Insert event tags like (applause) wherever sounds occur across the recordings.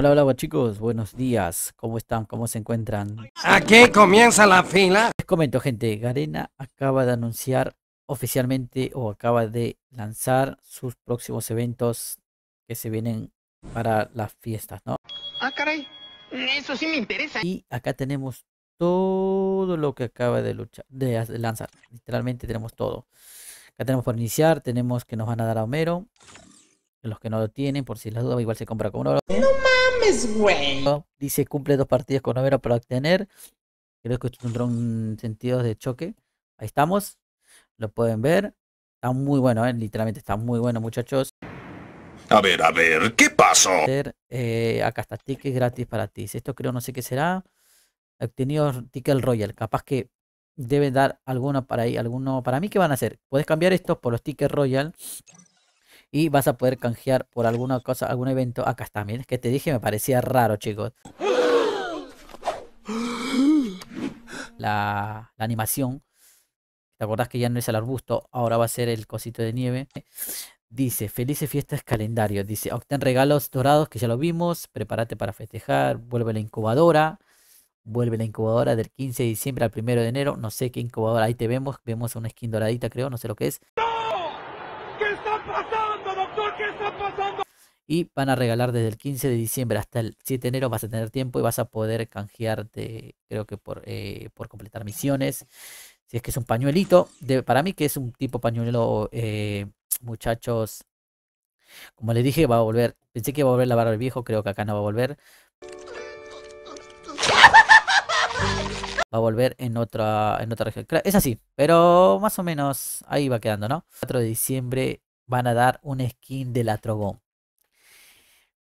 Hola, hola chicos, buenos días. ¿Cómo están? ¿Cómo se encuentran? Aquí comienza la fila. Les comento, gente, Garena acaba de anunciar oficialmente o acaba de lanzar sus próximos eventos que se vienen para las fiestas, ¿no? Ah, caray. Mm, eso sí me interesa. Y acá tenemos todo lo que acaba de luchar, de lanzar. Literalmente tenemos todo. Acá tenemos por iniciar, tenemos que nos van a dar a Homero. Los que no lo tienen, por si las dudas, igual se compra con un oro. Dice cumple dos partidos con Overa para obtener. Creo que esto tendrá un sentido de choque. Ahí estamos. Lo pueden ver. Está muy bueno, eh, literalmente está muy bueno, muchachos. A ver, a ver, ¿qué pasó? Eh, acá está, tickets gratis para ti. Esto creo, no sé qué será. Obtenido Ticket Royal. Capaz que debe dar alguno para ahí, alguno para mí. ¿Qué van a hacer? Puedes cambiar estos por los tickets Royal y vas a poder canjear por alguna cosa, algún evento. Acá está, miren, que te dije me parecía raro, chicos. La, animación. ¿Te acordás que ya no es el arbusto? Ahora va a ser el cosito de nieve. Dice, felices fiestas calendario. Dice, obtén regalos dorados que ya lo vimos. Prepárate para festejar. Vuelve la incubadora. Vuelve la incubadora del 15 de diciembre al 1 de enero. No sé qué incubadora. Ahí te vemos. Vemos una skin doradita, creo. No sé lo que es. Y van a regalar desde el 15 de diciembre hasta el 7 de enero. Vas a tener tiempo y vas a poder canjearte, creo que por, eh, por completar misiones. Si es que es un pañuelito, de, para mí que es un tipo pañuelo, eh, muchachos. Como les dije, va a volver. Pensé que iba a volver la barra del viejo, creo que acá no va a volver. va a volver en otra en otra región. Es así, pero más o menos ahí va quedando, ¿no? 4 de diciembre van a dar un skin de la Trogón.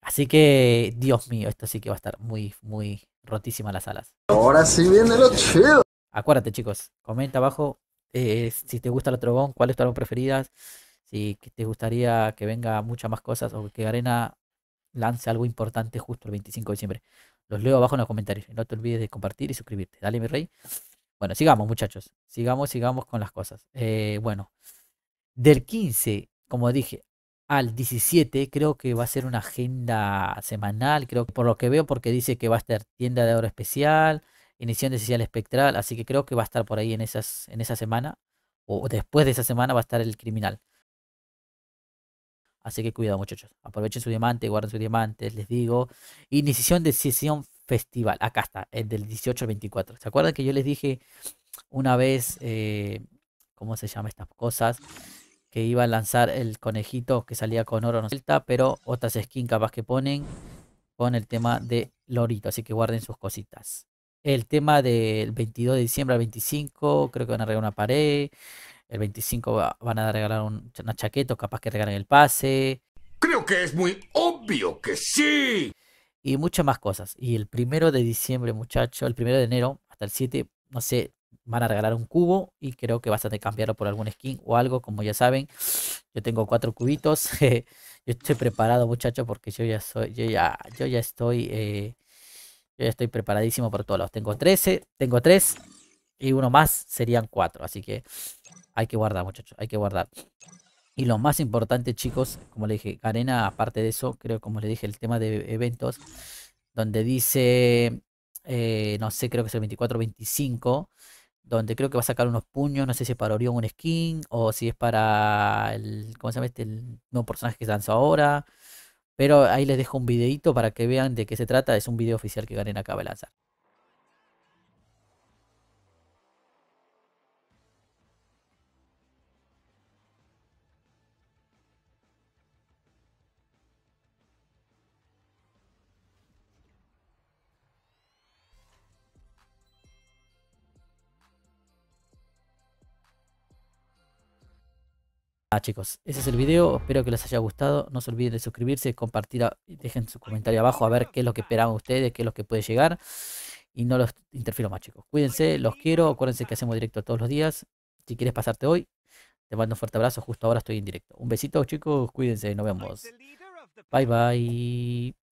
Así que, Dios mío, esto sí que va a estar muy, muy rotísima las alas. Ahora sí viene lo chido. Acuérdate, chicos, comenta abajo eh, si te gusta la Trogón. cuál es tu arma preferida, si te gustaría que venga muchas más cosas o que Arena lance algo importante justo el 25 de diciembre. Los leo abajo en los comentarios. No te olvides de compartir y suscribirte. Dale, mi rey. Bueno, sigamos, muchachos. Sigamos, sigamos con las cosas. Eh, bueno, del 15 como dije, al 17 creo que va a ser una agenda semanal, creo que por lo que veo, porque dice que va a estar tienda de oro especial, iniciación de sesión espectral, así que creo que va a estar por ahí en, esas, en esa semana, o después de esa semana va a estar el criminal. Así que cuidado muchachos, aprovechen su diamante, guarden sus diamantes, les digo. Iniciación de sesión festival, acá está, el del 18 al 24. ¿Se acuerdan que yo les dije una vez, eh, ¿cómo se llaman estas cosas? que iba a lanzar el conejito que salía con oro no celta, pero otras skins capaz que ponen con el tema de Lorito, así que guarden sus cositas. El tema del 22 de diciembre al 25, creo que van a regalar una pared. El 25 van a regalar un, una chaqueta, capaz que regalen el pase. Creo que es muy obvio que sí. Y muchas más cosas. Y el primero de diciembre, muchachos. el primero de enero hasta el 7, no sé, van a regalar un cubo y creo que vas a cambiarlo por algún skin o algo, como ya saben. Yo tengo cuatro cubitos. (laughs) yo estoy preparado, muchachos, porque yo ya soy, yo ya, yo ya estoy, eh, yo estoy preparadísimo por todos lados. Tengo 13, tengo tres y uno más serían cuatro Así que hay que guardar, muchachos, hay que guardar. Y lo más importante, chicos, como le dije, Arena, aparte de eso, creo como le dije, el tema de eventos, donde dice, eh, no sé, creo que es el 24-25 donde creo que va a sacar unos puños, no sé si es para Orión un skin o si es para el, ¿cómo se llama este? El nuevo personaje que se lanzó ahora. Pero ahí les dejo un videito para que vean de qué se trata. Es un video oficial que Garena acaba de lanzar. Ah, chicos, ese es el video, espero que les haya gustado, no se olviden de suscribirse, compartir, dejen su comentario abajo a ver qué es lo que esperan ustedes, qué es lo que puede llegar y no los interfiero más chicos, cuídense, los quiero, acuérdense que hacemos directo todos los días, si quieres pasarte hoy, te mando un fuerte abrazo, justo ahora estoy en directo, un besito chicos, cuídense, nos vemos, bye bye.